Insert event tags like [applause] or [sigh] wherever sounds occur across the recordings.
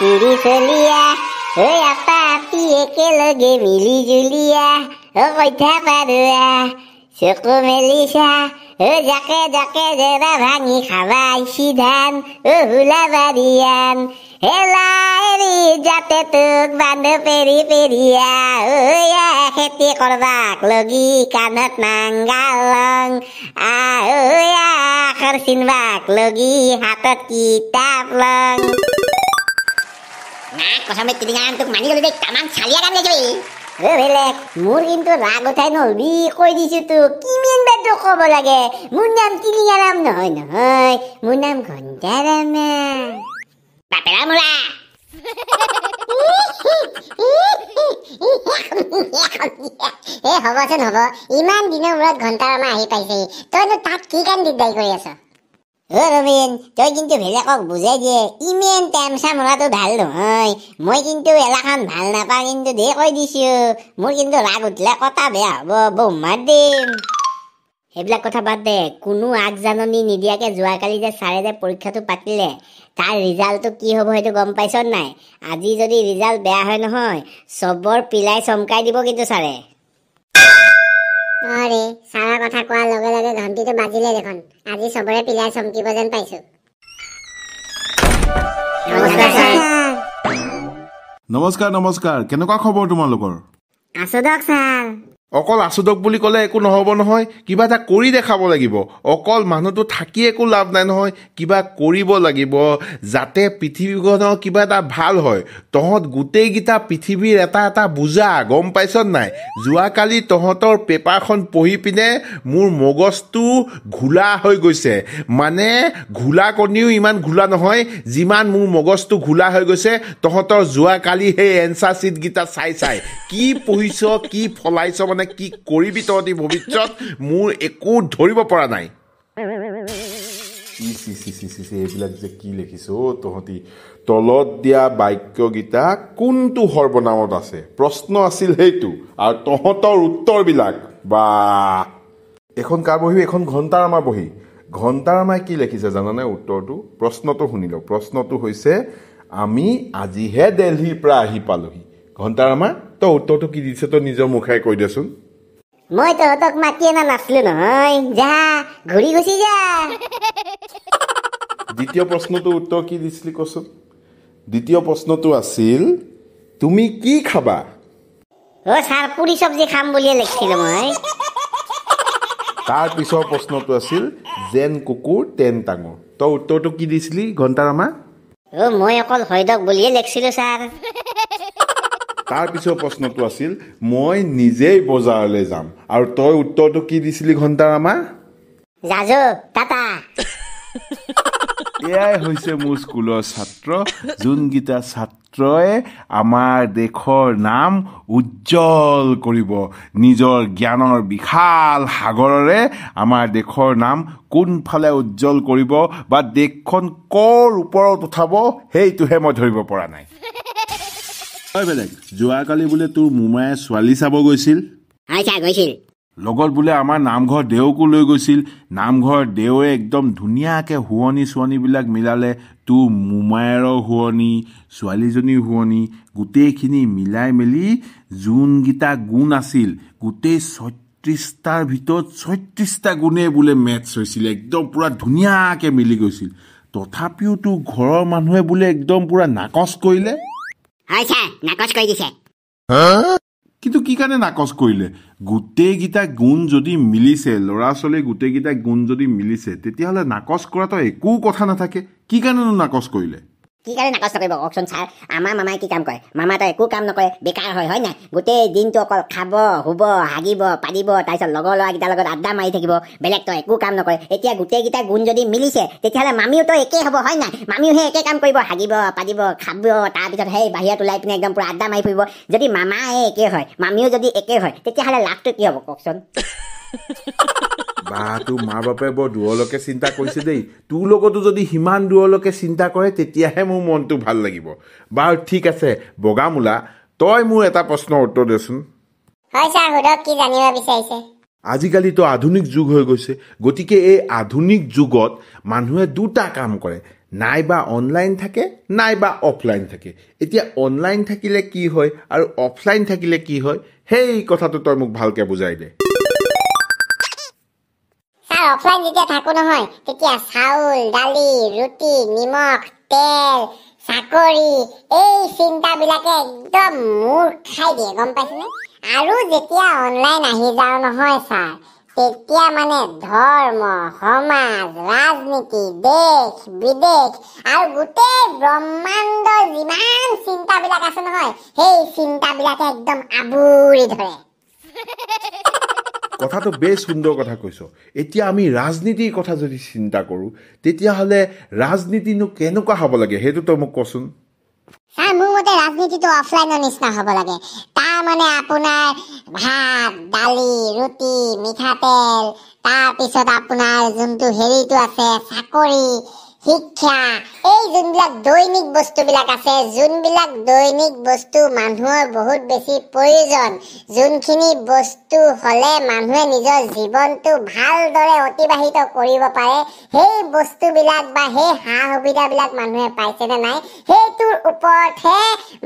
কিরি চলিয়া ঐ আপা আপি একেলগে মিলি জুলিয়া ও কৈঠা পাৰুৱা চকু মেলিছা ও জাকে জাকে জেৰা ভাঙি খাবা আইছি ধান ও হুলা বাৰিয়ান হেলাই যাতে তোক বান্ধ পেৰি পেৰিয়া ঐয়া খেতি কৰবাক লগি কাণত নাংগালং আ ঐয়া আখৰ চিনবাক লগি হাতত কিতাপ লং কথা তিনি তোক মানি গ'লো দেই কামান চালিয়া কাম দেখিবি ৰ বেলেগ মোৰ কিন্তু ৰাগ উঠাই নহবি কৈ দিছো তোক কিমান বেদটো ক'ব লাগে মোৰ নাম তিলিয়াৰাম নহয় নহয় মোৰ নাম ঘণ্টাৰামে বাপেৰা মোৰা এ হ'বচোন হ'ব ইমান দিনৰ মূৰত ঘণ্টাৰামা আহি পাইছে তইনো তাত কি কাম দিগদাৰি কৰি আছ ৰবিন তই কিন্তু বেলেগক বুজাই দিয়ে ইমান টেমচা মৰাটো ভাল নহয় মই কিন্তু এলাখন ভাল নাপাওঁ কিন্তু দে কৈ দিছোঁ মোৰ কিন্তু ৰাগ উঠিলে কথা বেয়া হ'ব বৌ মাৰ দিম সেইবিলাক কথা বাদ দে কোনো আগজাননী নিদিয়াকৈ যোৱাকালি যে ছাৰে যে পৰীক্ষাটো পাতিলে তাৰ ৰিজাল্টটো কি হ'ব সেইটো গম পাইছ নাই আজি যদি ৰিজাল্ট বেয়া হয় নহয় চবৰ পিলাই চমকাই দিব কিন্তু ছাৰে আৰে সাৰা বাজিলে দেখুন আজি সবৰে পিলা চমকিব যেন পাইছো নমস্কাৰ নমস্কাৰ কেনেকুৱা খবৰ তোমালোকৰ আছো দক অকল আছোদক বুলি ক'লে একো নহ'ব নহয় কিবা এটা কৰি দেখাব লাগিব অকল মানুহটো থাকি একো লাভ নাই নহয় কিবা কৰিব লাগিব যাতে পৃথিৱীখনৰ কিবা এটা ভাল হয় তহঁত গোটেইকেইটা পৃথিৱীৰ এটা এটা বুজা গম পাইছ নাই যোৱাকালি তহঁতৰ পেপাৰখন পঢ়ি পিনে মোৰ মগজটো ঘোলা হৈ গৈছে মানে ঘোলা কণীও ইমান ঘোলা নহয় যিমান মোৰ মগজটো ঘোলা হৈ গৈছে তহঁতৰ যোৱাকালি সেই এনচাৰ চিটকেইটা চাই চাই কি পঢ়িছ কি ফলাইছ মানে মানে কি কৰিবি তহঁতি ভৱিষ্যত মোৰ একো ধৰিব পৰা নাই এইবিলাক যে কি লিখিছো তহঁতি তলত দিয়া বাক্যকেইটা কোনটো সৰ্বনামত আছে প্ৰশ্ন আছিল সেইটো আৰু তহঁতৰ উত্তৰবিলাক বা এখন কাৰ বহি এখন ঘণ্টাৰ আমাৰ বহি ঘণ্টাৰ আমাৰ কি লিখিছে জানানে উত্তৰটো প্ৰশ্নটো শুনি লওক প্ৰশ্নটো হৈছে আমি আজিহে দেলহিৰ পৰা আহি পালোহি ঘণ্টাৰ আমাৰ তই উত্তৰটো কি দিছে তই নিজৰ মুখাই কৈ দেচোন মই তহঁতক মাতি অনা নাছিলো নহয় যা ঘূৰি গুচি যা দ্বিতীয় প্ৰশ্নটোৰ উত্তৰ কি দিছিলি কচোন দ্বিতীয় প্ৰশ্নটো আছিল তুমি কি খাবা ছাৰ পুৰি চব্জি খাম বুলিয়ে লিখিছিলো মই তাৰপিছৰ প্ৰশ্নটো আছিল যেন কুকুৰ তেন টাঙৰ তই উত্তৰটো কি দিছিলি ঘণ্টাৰামা মই অকল হয়দক বুলিয়ে লিখিছিলো ছাৰ তাৰ পিছৰ প্ৰশ্নটো আছিল মই নিজেই বজাৰলৈ যাম আৰু তই উত্তৰটো কি দিছিলি ঘণ্টাৰ ঘণ্টাৰামা এয়াই হৈছে মোৰ স্কুলৰ ছাত্ৰ যোনকেইটা ছাত্ৰই আমাৰ দেশৰ নাম উজ্জ্বল কৰিব নিজৰ জ্ঞানৰ বিশাল সাগৰেৰে আমাৰ দেশৰ নাম কোনফালে উজ্জ্বল কৰিব বা দেশখন ক'ৰ ওপৰত উঠাব সেইটোহে মই ধৰিব পৰা নাই ঐ বেলেগ যোৱাকালি বোলে তোৰ মোমায়ে ছোৱালী চাব গৈছিল লগত বোলে আমাৰ নামঘৰ দেওকো লৈ গৈছিল নামঘৰ দেৱে একদম ধুনীয়াকে শুৱনি চোৱনিবিলাক মিলালে তোৰ মোমায়েৰৰ শুৱনি ছোৱালীজনীৰ শুৱনি গোটেইখিনি মিলাই মেলি যোনকেইটা গুণ আছিল গোটেই ছয়ত্ৰিছটাৰ ভিতৰত ছয়ত্ৰিছটা গুণেই বোলে মেটছ হৈছিল একদম পূৰা ধুনীয়াকে মিলি গৈছিল তথাপিও তোৰ ঘৰৰ মানুহে বোলে একদম পুৰা নাকচ কৰিলে হৈছে নাকচ কৰি দিছে কিন্তু কি কাৰণে নাকচ কৰিলে গোটেইকেইটা গুণ যদি মিলিছে ল'ৰা ছোৱালী গোটেইকেইটা গুণ যদি মিলিছে তেতিয়াহ'লে নাকচ কৰাটো একো কথা নাথাকে কি কাৰণেনো নাকচ কৰিলে কি কাৰণে নাকচ নকৰিব কওকচোন ছাৰ আমাৰ মামাই কি কাম কৰে মামাতে একো কাম নকৰে বেকাৰ হয় হয় নাই গোটেই দিনটো অকল খাব শুব হাগিব পাৰিব তাৰপিছত লগৰ ল'ৰাকেইটাৰ লগত আড্ডা মাৰি থাকিব বেলেগ তই একো কাম নকৰে এতিয়া গোটেইকেইটা গুণ যদি মিলিছে তেতিয়াহ'লে মামীও তই একেই হ'ব হয় নাই মামীও সেই একে কাম কৰিব হাগিব পাৰিব খাব তাৰপিছত সেই বাহিৰত ওলাই পিনে একদম পূৰা আড্ডা মাৰি ফুৰিব যদি মামাই একেই হয় মামীও যদি একেই হয় তেতিয়াহ'লে লাভটো কি হ'ব কওকচোন [laughs] বা তোৰ মা বাপে বৰ দূৰলৈকে চিন্তা কৰিছে দেই তোৰ লগতো যদি সিমান দূৰলৈকে চিন্তা কৰে তেতিয়াহে মোৰ মনটো ভাল লাগিব বাৰু ঠিক আছে বগামূলা তই মোৰ এটা প্ৰশ্নৰ উত্তৰ দেচোন আজিকালিতো আধুনিক যুগ হৈ গৈছে গতিকে এই আধুনিক যুগত মানুহে দুটা কাম কৰে নাইবা অনলাইন থাকে নাইবা অফলাইন থাকে এতিয়া অনলাইন থাকিলে কি হয় আৰু অফলাইন থাকিলে কি হয় সেই কথাটো তই মোক ভালকৈ বুজাই দে ছাৰ অফলাইন যেতিয়া থাকো নহয় তেতিয়া চাউল দালি ৰুটি নিমখ তেল চাকৰি এই চিন্তাবিলাকে একদম মূৰ খাই দিয়ে গম পাইছেনে আৰু যেতিয়া অনলাইন আহি যাওঁ নহয় ছাৰ তেতিয়া মানে ধৰ্ম সমাজ ৰাজনীতি দেশ বিদেশ আৰু গোটেই ব্ৰহ্মাণ্ড যিমান চিন্তাবিলাক আছে নহয় সেই চিন্তাবিলাকে একদম আৱৰি ধৰে [laughs] কথাটো বেছ সুন্দৰ কথা কৈছোঁ এতিয়া আমি ৰাজনীতিৰ কথা যদি চিন্তা কৰোঁ তেতিয়াহ'লে ৰাজনীতিনো কেনেকুৱা হ'ব লাগে সেইটোতো মোক কচোন ৰাজনীতিটো অফলাইনৰ নিচিনা হ'ব লাগে তাৰমানে আপোনাৰ ভাত দালি ৰুটি মিঠাতেল তাৰপিছত আপোনাৰ যোনটো হেৰিটো আছে চাকৰি শিক্ষা এই যোনবিলাক দৈনিক বস্তুবিলাক আছে যোনবিলাক দৈনিক বস্তু মানুহৰ বহুত বেছি প্ৰয়োজন যোনখিনি বস্তু হ'লে মানুহে নিজৰ জীৱনটো ভালদৰে অতিবাহিত কৰিব পাৰে সেই বস্তুবিলাক বা সেই সা সুবিধাবিলাক মানুহে পাইছেনে নাই সেইটোৰ ওপৰতহে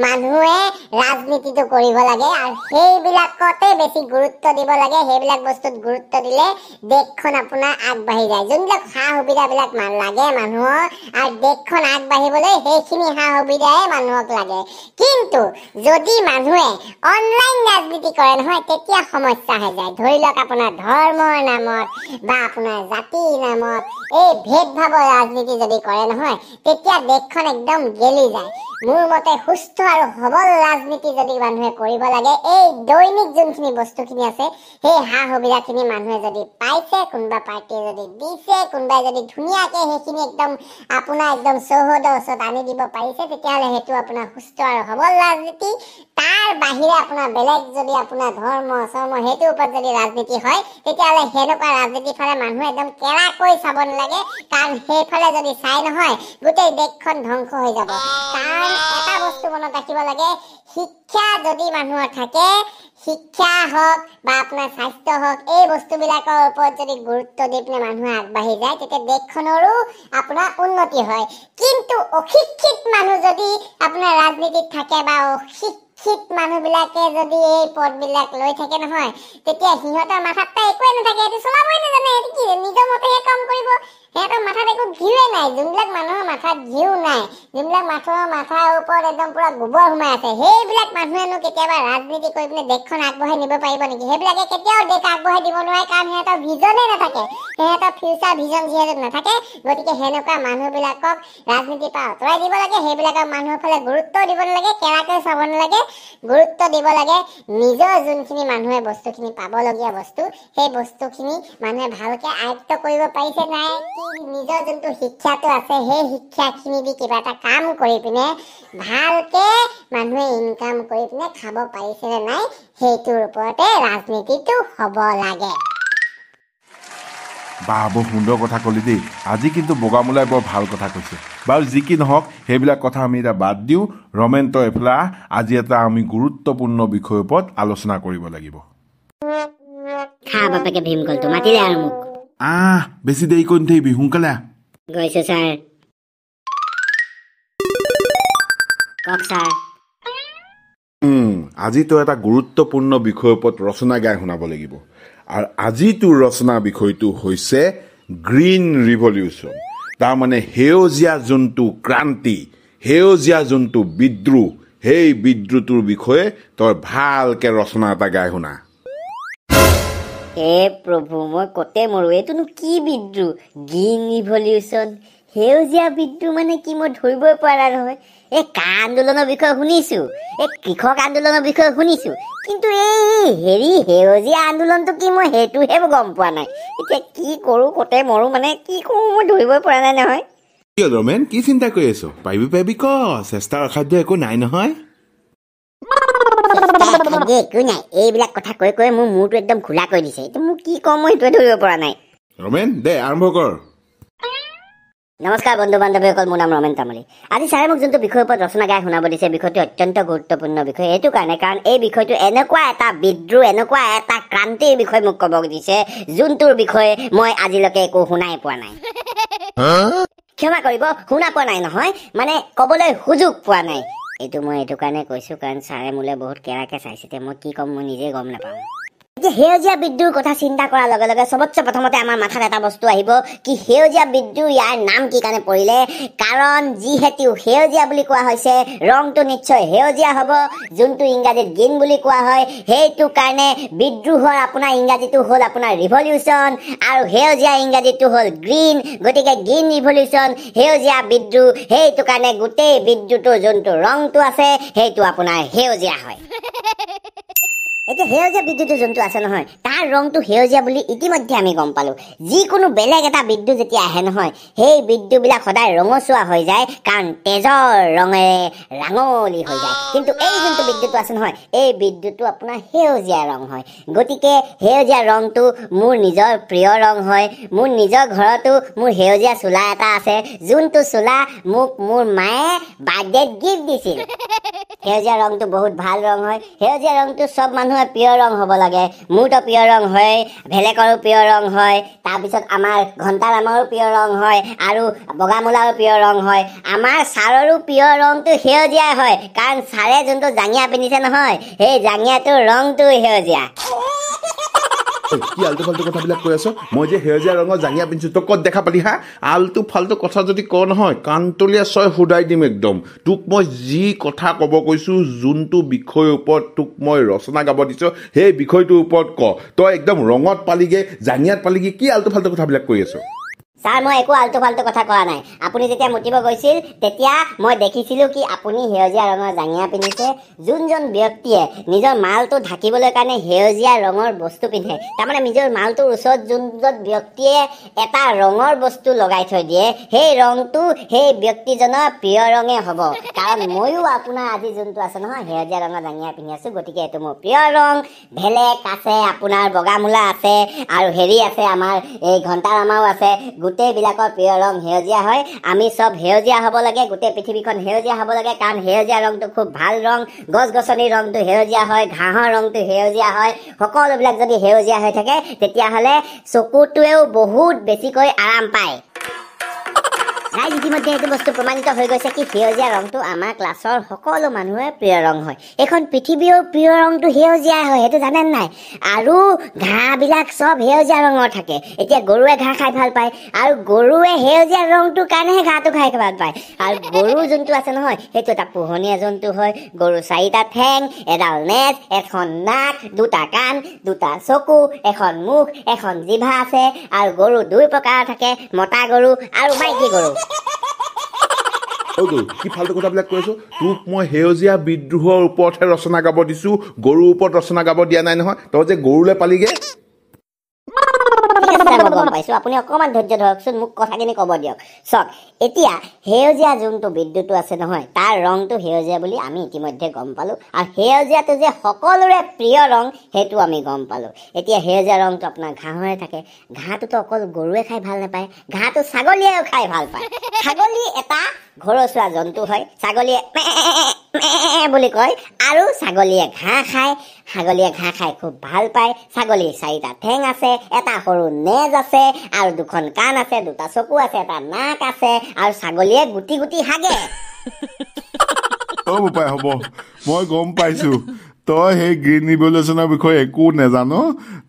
মানুহে ৰাজনীতিটো কৰিব লাগে আৰু সেইবিলাকতে বেছি গুৰুত্ব দিব লাগে সেইবিলাক বস্তুত গুৰুত্ব দিলে দেশখন আপোনাৰ আগবাঢ়ি যায় যোনবিলাক সা সুবিধাবিলাক লাগে মানুহ মানুহৰ আৰু দেশখন আগবাঢ়িবলৈ সেইখিনি সা সুবিধাই মানুহক লাগে কিন্তু যদি মানুহে অনলাইন ৰাজনীতি কৰে নহয় তেতিয়া সমস্যা হৈ যায় ধৰি লওক আপোনাৰ ধৰ্মৰ নামত বা আপোনাৰ জাতিৰ নামত এই ভেদভাৱৰ ৰাজনীতি যদি কৰে নহয় তেতিয়া দেশখন একদম গেলি যায় মোৰ মতে সুস্থ আৰু সবল ৰাজনীতি যদি মানুহে কৰিব লাগে এই দৈনিক যোনখিনি বস্তুখিনি আছে সেই সা সুবিধাখিনি মানুহে যদি পাইছে কোনোবা পাৰ্টীয়ে যদি দিছে কোনোবাই যদি ধুনীয়াকে সেইখিনি একদম আপোনাৰ একদম চৌহদৰ ওচৰত আনি দিব পাৰিছে তেতিয়াহ'লে সেইটো আপোনাৰ সুস্থ আৰু সবল ৰাজনীতি তাৰ বাহিৰে আপোনাৰ বেলেগ যদি আপোনাৰ ধৰ্ম চৰ্ম সেইটোৰ ওপৰত যদি ৰাজনীতি হয় তেতিয়াহ'লে সেনেকুৱা ৰাজনীতিৰ ফালে মানুহে একদম কেৰাকৈ চাব নালাগে কাৰণ সেইফালে যদি চাই নহয় গোটেই দেশখন ধ্বংস হৈ যাব কাৰণ এটা বস্তু মনত ৰাখিব লাগে শিক্ষা যদি মানুহৰ থাকে শিক্ষা হওক বা আপোনাৰ স্বাস্থ্য হওক এই বস্তুবিলাকৰ ওপৰত যদি গুৰুত্ব দি পিনে মানুহে আগবাঢ়ি যায় তেতিয়া দেশখনৰো আপোনাৰ উন্নতি হয় কিন্তু অশিক্ষিত মানুহ যদি আপোনাৰ ৰাজনীতিত থাকে বা অশিক্ষিত ঠিক মানুহবিলাকে যদি এই পদবিলাক লৈ থাকে নহয় তেতিয়া সিহঁতৰ মাথাততো একোৱে নাথাকে এইটো চলাবই নাজানে এইটো কি নিজৰ মতেহে কাম কৰিব সিহঁতৰ মাথাত একো ঘিউৱে নাই যোনবিলাক মানুহৰ মাথাত ঘিউ নাই যোনবিলাক মানুহৰ মাথাৰ ওপৰত একদম পূৰা গোবৰ সোমাই আছে সেইবিলাক মানুহেনো কেতিয়াবা ৰাজনীতি কৰি পিনে দেশখন আগবঢ়াই নিব পাৰিব নেকি সেইবিলাকে কেতিয়াও দেশ আগবঢ়াই দিব নোৱাৰে কাৰণ সিহঁতৰ ভিজনে নাথাকে সিহঁতৰ ফিউচাৰ ভিজন যিহেতু নাথাকে গতিকে সেনেকুৱা মানুহবিলাকক ৰাজনীতিৰ পৰা আঁতৰাই দিব লাগে সেইবিলাকক মানুহৰ ফালে গুৰুত্ব দিব নালাগে কেৰাকৈ চাব নালাগে গুৰুত্ব দিব লাগে নিজৰ যোনখিনি মানুহে বস্তুখিনি পাবলগীয়া বস্তু সেই বস্তুখিনি মানুহে ভালকৈ আয়ত্ব কৰিব পাৰিছে নাই নিজৰ যোনটো শিক্ষাটো বৰ সুন্দৰ কথা ক'লি দেই আজি কিন্তু বগামূলাই বৰ ভাল কথা কৈছে বাৰু যি কি নহওক সেইবিলাক কথা আমি এতিয়া বাদ দিওঁ ৰমেন তই আজি এটা আমি গুৰুত্বপূৰ্ণ বিষয়ৰ ওপৰত আলোচনা কৰিব লাগিব আ বেছি দেৰি কৰি নাথাকিবি সোনকালে গৈছো ছাৰ আজি তই এটা গুৰুত্বপূৰ্ণ বিষয়ৰ ওপৰত ৰচনা গাই শুনাব লাগিব আৰু আজি তোৰ ৰচনা বিষয়টো হৈছে গ্ৰীণ ৰিভলিউচন তাৰমানে সেউজীয়া যোনটো ক্ৰান্তি সেউজীয়া যোনটো বিদ্ৰোহ সেই বিদ্ৰোহটোৰ বিষয়ে তই ভালকৈ ৰচনা এটা গাই শুনা হে প্ৰভু মই কতে মৰো এইটোনো কি বিদ্ৰোহ গ্ৰীণ ৰিভলিউশ্যন সেউজীয়া বিদ্ৰোহ মানে কি মই ধৰিবই পৰা নহয় এই কা আন্দোলনৰ বিষয়ে শুনিছোঁ এই কৃষক আন্দোলনৰ বিষয়ে শুনিছোঁ কিন্তু এই হেৰি সেউজীয়া আন্দোলনটো কি মই সেইটোহে গম পোৱা নাই এতিয়া কি কৰোঁ কতে মৰোঁ মানে কি কৰোঁ মই ধৰিবই পৰা নাই নহয় কি চিন্তা কৰি আছো পাবি পাৰিবি ক চেষ্টা ৰখাত একো নাই নহয় কথা দেই একো নাই এইবিলাক কথা কৈ কৈ মোৰ মূৰটো একদম ঘোলা কৰি দিছে এতিয়া মোক কি কম মই সেইটোৱে ধৰিব পৰা নাই ৰমেন দে আৰম্ভ কৰ নমস্কাৰ বন্ধু বান্ধৱীসকল মোৰ নাম ৰমেন তামুলী আজি ছাৰে মোক যোনটো বিষয়ৰ ওপৰত ৰচনা গাই শুনাব দিছে বিষয়টো অত্যন্ত গুৰুত্বপূৰ্ণ বিষয় এইটো কাৰণে কাৰণ এই বিষয়টো এনেকুৱা এটা বিদ্ৰোহ এনেকুৱা এটা ক্ৰান্তিৰ বিষয়ে মোক ক'ব দিছে যোনটোৰ বিষয়ে মই আজিলৈকে একো শুনাই পোৱা নাই ক্ষমা কৰিব শুনা পোৱা নাই নহয় মানে ক'বলৈ সুযোগ পোৱা নাই এইটো মই এইটো কাৰণে কৈছোঁ কাৰণ ছাৰে মোলৈ বহুত কেৰাকৈ চাইছে এতিয়া মই কি ক'ম মই নিজেই গম নাপাওঁ যে সেউজীয়া বিদ্যুৰ কথা চিন্তা কৰাৰ লগে লগে সবতছে প্ৰথমতে আমাৰ মাথাত এটা বস্তু আহিব কি সেউজীয়া বিদ্যু ইয়াৰ নাম কি কাৰণে পৰিলে কাৰণ যিহেতু সেউজীয়া বুলি কোৱা হৈছে ৰংটো নিশ্চয় সেউজীয়া হ'ব যোনটো ইংৰাজীত গ্ৰীণ বুলি কোৱা হয় সেইটো কাৰণে বিদ্ৰোহৰ আপোনাৰ ইংৰাজীটো হ'ল আপোনাৰ ৰিভলিউশ্যন আৰু সেউজীয়া ইংৰাজীটো হ'ল গ্ৰীণ গতিকে গ্ৰীণ ৰিভলিউশ্যন সেউজীয়া বিদ্ৰোহ সেইটো কাৰণে গোটেই বিদ্যুটোৰ যোনটো ৰংটো আছে সেইটো আপোনাৰ সেউজীয়া হয় [laughs] এতিয়া সেউজীয়া বিদ্যুতৰ যোনটো আছে নহয় তাৰ ৰংটো সেউজীয়া বুলি ইতিমধ্যে আমি গম পালোঁ যিকোনো বেলেগ এটা বিদ্যুৎ যেতিয়া আহে নহয় সেই বিদ্যুৎবিলাক সদায় ৰঙচুৱা হৈ যায় কাৰণ তেজৰ ৰঙেৰে ৰাঙলী হৈ যায় কিন্তু এই যোনটো বিদ্যুৎটো আছে নহয় এই বিদ্যুৎটো আপোনাৰ সেউজীয়া ৰং হয় গতিকে সেউজীয়া ৰংটো মোৰ নিজৰ প্ৰিয় ৰং হয় মোৰ নিজৰ ঘৰতো মোৰ সেউজীয়া চোলা এটা আছে যোনটো চোলা মোক মোৰ মায়ে বাৰ্থডেত গিফ্ট দিছিল সেউজীয়া ৰংটো বহুত ভাল ৰং হয় সেউজীয়া ৰংটো চব মানুহ মানুহৰ প্ৰিয় ৰং হ'ব লাগে মোৰতো প্ৰিয় ৰং হয় ভেলেকৰো প্ৰিয় ৰং হয় তাৰপিছত আমাৰ ঘণ্টাৰামৰো প্ৰিয় ৰং হয় আৰু বগামূলাৰো প্ৰিয় ৰং হয় আমাৰ ছাৰৰো প্ৰিয় ৰংটো সেউজীয়া হয় কাৰণ ছাৰে যোনটো জাঙিয়া পিন্ধিছে নহয় সেই জাঙিয়াটোৰ ৰংটো সেউজীয়া কি আলটো ফাল্টু কথাবিলাক কৈ আছ মই যে সেউজীয়া ৰঙৰ জাঙিয়া পিন্ধিছো তোক ক'ত দেখা পালি হা আলটো ফাল্টু কথা যদি ক নহয় কাণ্টলীয়া ছয় সুদাই দিম একদম তোক মই যি কথা ক'ব কৈছো যোনটো বিষয়ৰ ওপৰত তোক মই ৰচনা গাব দিছ সেই বিষয়টোৰ ওপৰত ক তই একদম ৰঙত পালিগে জাঙিয়াত পালিগে কি আলটো ফাল্টু কথাবিলাক কৈ আছ ছাৰ মই একো আলটো ফাল্টু কথা কোৱা নাই আপুনি যেতিয়া মুতিব গৈছিল তেতিয়া মই দেখিছিলোঁ কি আপুনি সেউজীয়া ৰঙৰ জাঙীয়া পিন্ধিছে যোনজন ব্যক্তিয়ে নিজৰ মালটো ঢাকিবলৈ কাৰণে সেউজীয়া ৰঙৰ বস্তু পিন্ধে তাৰমানে নিজৰ মালটোৰ ওচৰত যোনজন ব্যক্তিয়ে এটা ৰঙৰ বস্তু লগাই থৈ দিয়ে সেই ৰংটো সেই ব্যক্তিজনৰ প্ৰিয় ৰঙে হ'ব কাৰণ ময়ো আপোনাৰ আজি যোনটো আছে নহয় সেউজীয়া ৰঙৰ জাঙীয়া পিন্ধি আছোঁ গতিকে এইটো মোৰ প্ৰিয় ৰং ভেলেক আছে আপোনাৰ বগামূলা আছে আৰু হেৰি আছে আমাৰ এই ঘণ্টাৰামাও আছে গোটেইবিলাকৰ প্ৰিয় ৰং সেউজীয়া হয় আমি চব সেউজীয়া হ'ব লাগে গোটেই পৃথিৱীখন সেউজীয়া হ'ব লাগে কাৰণ সেউজীয়া ৰংটো খুব ভাল ৰং গছ গছনিৰ ৰংটো সেউজীয়া হয় ঘাঁহৰ ৰংটো সেউজীয়া হয় সকলোবিলাক যদি সেউজীয়া হৈ থাকে তেতিয়াহ'লে চকুটোৱেও বহুত বেছিকৈ আৰাম পায় ইয়াৰ ইতিমধ্যে এইটো বস্তু প্ৰমাণিত হৈ গৈছে কি সেউজীয়া ৰংটো আমাৰ ক্লাছৰ সকলো মানুহে প্ৰিয় ৰং হয় এইখন পৃথিৱীৰ প্ৰিয় ৰংটো সেউজীয়াই হয় সেইটো জানে নাই আৰু ঘাঁহবিলাক চব সেউজীয়া ৰঙৰ থাকে এতিয়া গৰুৱে ঘাঁহ খাই ভাল পায় আৰু গৰুৱে সেউজীয়া ৰংটোৰ কাৰণেহে ঘাঁহটো খাই ভাল পায় আৰু গৰু যোনটো আছে নহয় সেইটো এটা পোহনীয়া জন্তু হয় গৰু চাৰিটা ঠেং এডাল নেজ এখন নাক দুটা কাণ দুটা চকু এখন মুখ এখন জিভা আছে আৰু গৰু দুই প্ৰকাৰৰ থাকে মতা গৰু আৰু মাইকী গৰু কি ফাল্টু কথাবিলাক কৈ আছোঁ তোক মই সেউজীয়া বিদ্ৰোহৰ ওপৰতহে ৰচনা গাব দিছো গৰুৰ ওপৰত ৰচনা গাব দিয়া নাই নহয় তই যে গৰুলৈ পালিগৈ কথাটো গম পাইছো আপুনি অকণমান ধৈৰ্য ধৰকচোন মোক কথাখিনি ক'ব দিয়ক চাওক এতিয়া সেউজীয়া যোনটো বিদ্যুৎটো আছে নহয় তাৰ ৰংটো সেউজীয়া বুলি আমি ইতিমধ্যে গম পালোঁ আৰু সেউজীয়াটো যে সকলোৰে প্ৰিয় ৰং সেইটো আমি গম পালোঁ এতিয়া সেউজীয়া ৰংটো আপোনাৰ ঘাঁহৰে থাকে ঘাঁহটোতো অকল গৰুৱে খাই ভাল নাপায় ঘাঁহটো ছাগলীয়েও খাই ভাল পায় ছাগলী এটা ঘৰচুৱা জন্তু হয় ছাগলীয়ে বুলি কয় আৰু ছাগলীয়ে ঘাঁহ খায় ছাগলীয়ে ঘাঁহ খাই খুব ভাল পায় ছাগলীৰ চাৰিটা ঠেং আছে এটা সৰু নেজ আছে আৰু দুখন কাণ আছে দুটা চকু আছে এটা নাক আছে আৰু ছাগলীয়ে গুটি গুটি হাগে [laughs] হ'ব মই গম পাইছো তই সেই গ্ৰীণ ৰিভলিউচনৰ বিষয়ে একো নেজানো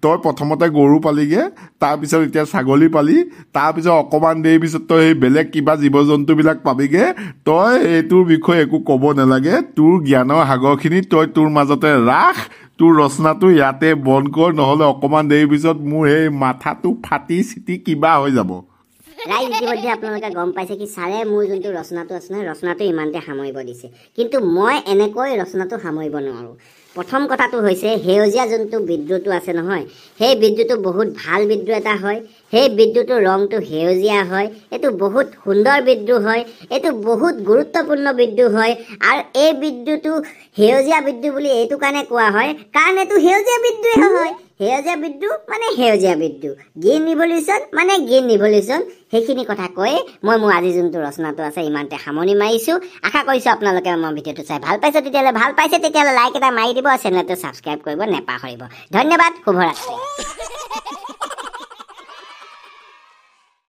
তই প্ৰথমতে গৰু পালিগৈ তাৰপিছত এতিয়া ছাগলী পালি তাৰপিছত অকণমান দেৰি পিছত তই সেই বেলেগ কিবা জীৱ জন্তুবিলাক পাবিগে তই এইটোৰ বিষয়ে একো ক'ব নালাগে তোৰ জ্ঞানৰ সাগৰখিনি তই তোৰ মাজতে ৰাখ তোৰ ৰচনাটো ইয়াতে বন্ধ কৰ নহ'লে অকণমান দেৰি পিছত মোৰ সেই মাথাটো ফাটি চিটি কিবা হৈ যাব আপোনালোকে গম পাইছে কি ছাৰে মোৰ যোনটো ৰচনাটো আছে ৰচনাটো ইমানতে সামৰিব দিছে কিন্তু মই এনেকৈ ৰচনাটো সামৰিব নোৱাৰোঁ প্ৰথম কথাটো হৈছে সেউজীয়া যোনটো বিদ্যুৎটো আছে নহয় সেই বিদ্যুৎটো বহুত ভাল বিদ্যুৎ এটা হয় সেই বিদ্যুৎটোৰ ৰংটো সেউজীয়া হয় এইটো বহুত সুন্দৰ বিদ্যুৎ হয় এইটো বহুত গুৰুত্বপূৰ্ণ বিদ্যুৎ হয় আৰু এই বিদ্যুৎটো সেউজীয়া বিদ্যুৎ বুলি এইটো কাৰণে কোৱা হয় কাৰণ এইটো সেউজীয়া বিদ্যুৎহে হয় সেউজীয়া বিদ্যু মানে সেউজীয়া বিদ্যু গ্ৰীণ ৰিভলিউশ্যন মানে গ্ৰীণ ৰিভলিউশ্যন সেইখিনি কথা কৈয়ে মই মোৰ আজি যোনটো ৰচনাটো আছে ইমানতে সামৰণি মাৰিছোঁ আশা কৰিছোঁ আপোনালোকে মই ভিডিঅ'টো চাই ভাল পাইছোঁ তেতিয়াহ'লে ভাল পাইছে তেতিয়াহ'লে লাইক এটা মাৰি দিব চেনেলটো ছাবস্ক্ৰাইব কৰিব নেপাহৰিব ধন্যবাদ শুভৰাত্ৰি